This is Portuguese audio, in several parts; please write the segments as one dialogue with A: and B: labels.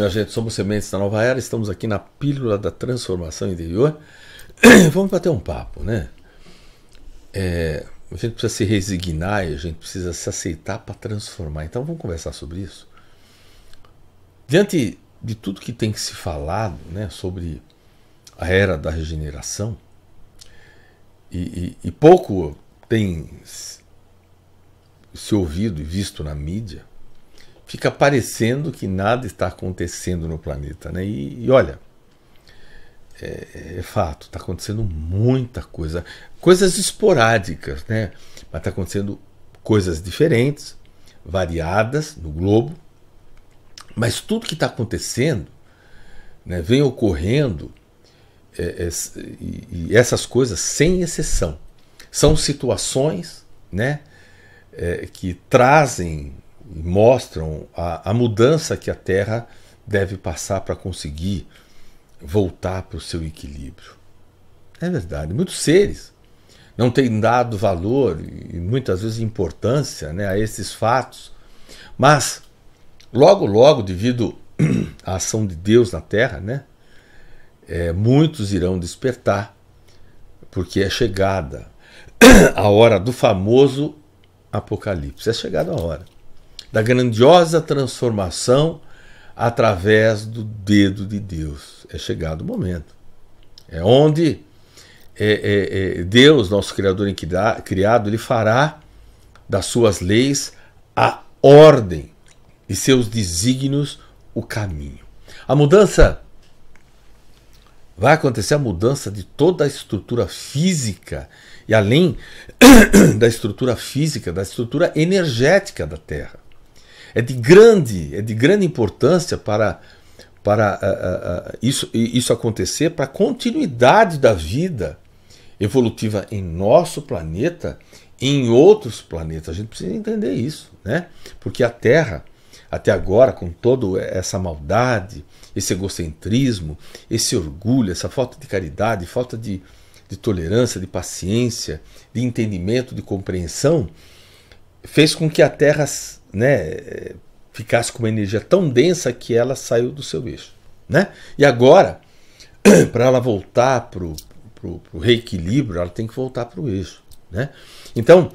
A: minha gente. Somos Sementes da Nova Era. Estamos aqui na Pílula da Transformação Interior. Vamos bater um papo, né? É, a gente precisa se resignar e a gente precisa se aceitar para transformar. Então vamos conversar sobre isso. Diante de tudo que tem que se falado né, sobre a era da regeneração, e, e, e pouco tem se ouvido e visto na mídia, fica parecendo que nada está acontecendo no planeta. Né? E, e olha, é, é, é fato, está acontecendo muita coisa, coisas esporádicas, né? mas está acontecendo coisas diferentes, variadas no globo, mas tudo que está acontecendo né, vem ocorrendo é, é, e, e, essas coisas sem exceção são situações né, é, que trazem mostram a, a mudança que a Terra deve passar para conseguir voltar para o seu equilíbrio. É verdade. Muitos seres não têm dado valor e muitas vezes importância né, a esses fatos, mas logo, logo, devido à ação de Deus na Terra, né, é, muitos irão despertar, porque é chegada a hora do famoso Apocalipse. É chegada a hora da grandiosa transformação através do dedo de Deus. É chegado o momento. É onde é, é, é Deus, nosso Criador em criado, ele fará das suas leis a ordem e seus desígnios o caminho. A mudança vai acontecer a mudança de toda a estrutura física e além da estrutura física, da estrutura energética da Terra é de grande, é de grande importância para, para uh, uh, uh, isso, isso acontecer, para a continuidade da vida evolutiva em nosso planeta em outros planetas. A gente precisa entender isso, né? Porque a Terra, até agora, com toda essa maldade, esse egocentrismo, esse orgulho, essa falta de caridade, falta de, de tolerância, de paciência, de entendimento, de compreensão, fez com que a Terra né, eh, ficasse com uma energia tão densa que ela saiu do seu eixo. Né? E agora, para ela voltar para o reequilíbrio, ela tem que voltar para o eixo. Né? Então,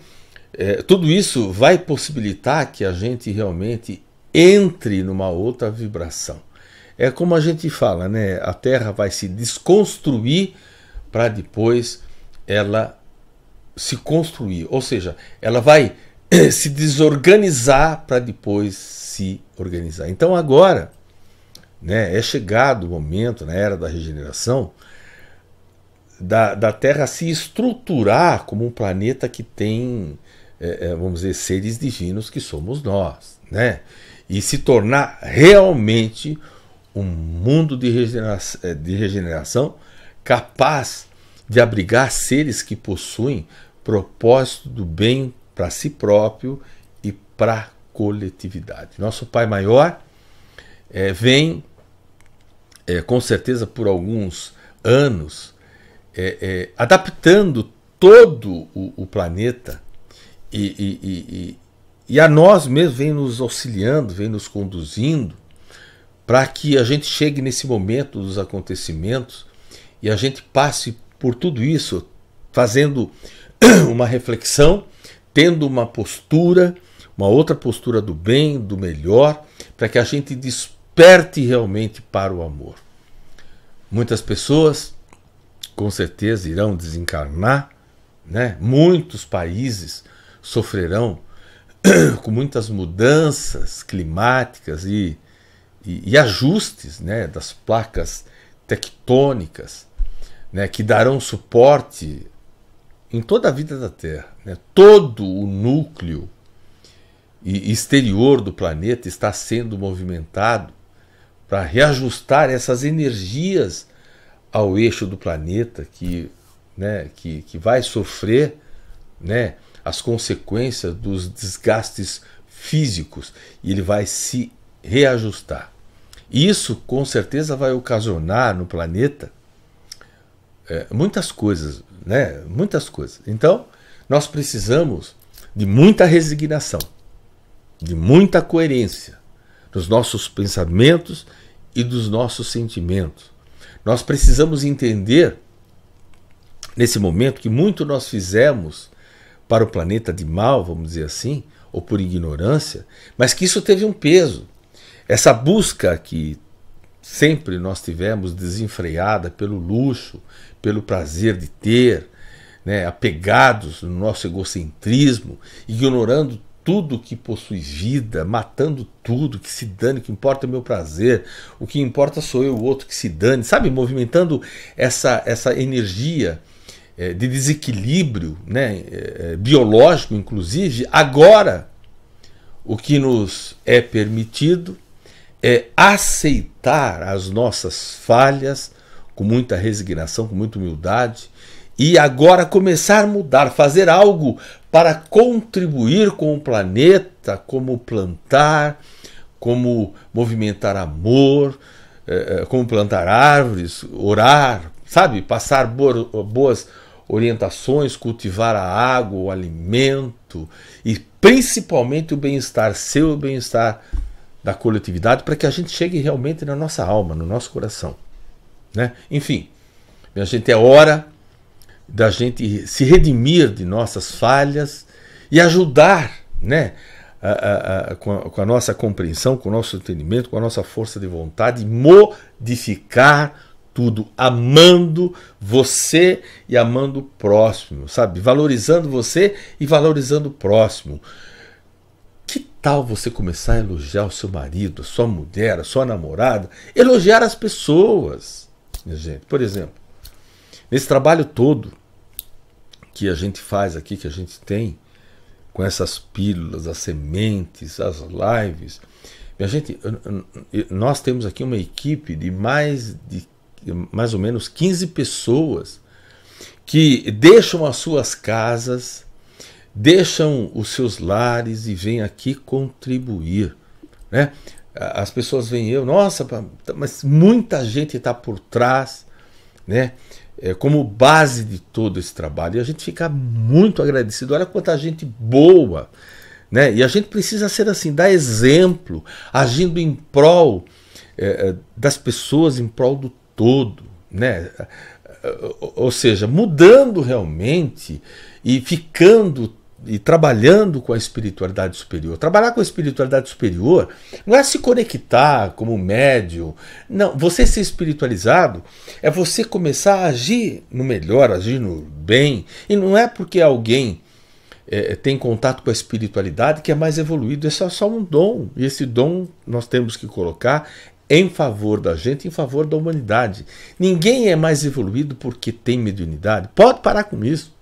A: é, tudo isso vai possibilitar que a gente realmente entre numa outra vibração. É como a gente fala, né? A Terra vai se desconstruir para depois ela se construir. Ou seja, ela vai eh, se desorganizar para depois se organizar. Então agora né, é chegado o momento, na era da regeneração, da, da Terra se estruturar como um planeta que tem, é, vamos dizer, seres divinos que somos nós, né? E se tornar realmente um mundo de regeneração, de regeneração capaz de abrigar seres que possuem propósito do bem para si próprio e para a coletividade. Nosso Pai Maior é, vem, é, com certeza, por alguns anos, é, é adaptando todo o, o planeta e, e, e, e, a nós mesmos vem nos auxiliando, vem nos conduzindo para que a gente chegue nesse momento dos acontecimentos e a gente passe por tudo isso fazendo uma reflexão tendo uma postura, uma outra postura do bem, do melhor, para que a gente desperte realmente para o amor. Muitas pessoas, com certeza, irão desencarnar, né? muitos países sofrerão com muitas mudanças climáticas e, e, e ajustes né? das placas tectônicas. Né, que darão suporte em toda a vida da Terra. Né? Todo o núcleo exterior do planeta está sendo movimentado para reajustar essas energias ao eixo do planeta que, né, que, que vai sofrer né, as consequências dos desgastes físicos e ele vai se reajustar. Isso com certeza vai ocasionar no planeta é, muitas coisas né? Muitas coisas. Então, nós precisamos de muita resignação, de muita coerência dos nossos pensamentos e dos nossos sentimentos. Nós precisamos entender nesse momento que muito nós fizemos para o planeta de mal, vamos dizer assim, ou por ignorância, mas que isso teve um peso. Essa busca que sempre nós tivemos desenfreada pelo luxo, pelo prazer de ter, né, apegados no nosso egocentrismo, ignorando tudo que possui vida, matando tudo, que se dane, o que importa é o meu prazer, o que importa sou eu, o outro que se dane, sabe? Movimentando essa, essa energia é, de desequilíbrio né, é, biológico, inclusive, agora o que nos é permitido é aceitar as nossas falhas com muita resignação, com muita humildade e agora começar a mudar, fazer algo para contribuir com o planeta, como plantar, como movimentar amor, é, é, como plantar árvores, orar, sabe? Passar boas orientações, cultivar a água, o alimento e principalmente o bem-estar seu e o bem-estar da coletividade para que a gente chegue realmente na nossa alma, no nosso coração. Né? Enfim, minha gente, é hora da gente se redimir de nossas falhas e ajudar né, a, a, a, com, com, a, nossa compreensão, com o nosso entendimento, com a nossa força de vontade, modificar tudo, amando você e amando o próximo, sabe? Valorizando você e valorizando o próximo tal você começar a elogiar o seu marido, a sua mulher, a sua namorada? Elogiar as pessoas, minha gente. Por exemplo, nesse trabalho todo que a gente faz aqui, que a gente tem, com essas pílulas, as sementes, as lives. Minha gente, nós temos aqui uma equipe de mais de mais ou menos 15 pessoas que deixam as suas casas deixam os seus lares e vêm aqui contribuir. Né? As pessoas veem eu, nossa, tá, mas muita gente está por trás, né? É, como base de todo esse trabalho. E a gente fica muito agradecido. Olha quanta gente boa. Né? E a gente precisa ser assim, dar exemplo, agindo em prol é, é das pessoas, em prol do todo. Né? É, é, ou seja, mudando realmente e ficando e trabalhando com a espiritualidade superior. Trabalhar com a espiritualidade superior não é se conectar como médium. Não, você ser espiritualizado é você começar a agir no melhor, agir no bem. E não é porque alguém é, é, tem contato com a espiritualidade que é mais evoluído. Esse é só um dom. E esse dom nós temos que colocar em favor da gente, em favor da humanidade. Ninguém é mais evoluído porque tem mediunidade. Pode parar com isso.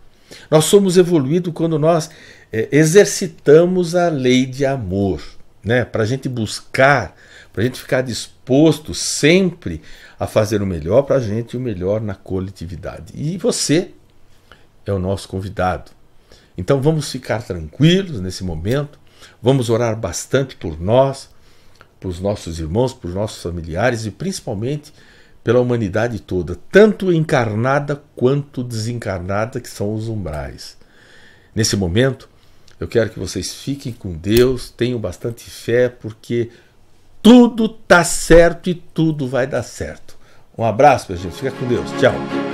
A: Nós somos evoluídos quando nós é, exercitamos a lei de amor, né? Para a gente buscar, para a gente ficar disposto sempre a fazer o melhor para a gente e o melhor na coletividade. E você é o nosso convidado. Então vamos ficar tranquilos nesse momento, vamos orar bastante por nós, para os nossos irmãos, para os nossos familiares e principalmente pela humanidade toda, tanto encarnada quanto desencarnada, que são os umbrais. Nesse momento, eu quero que vocês fiquem com Deus, tenham bastante fé, porque tudo tá certo e tudo vai dar certo. Um abraço, minha gente. Fica com Deus. Tchau.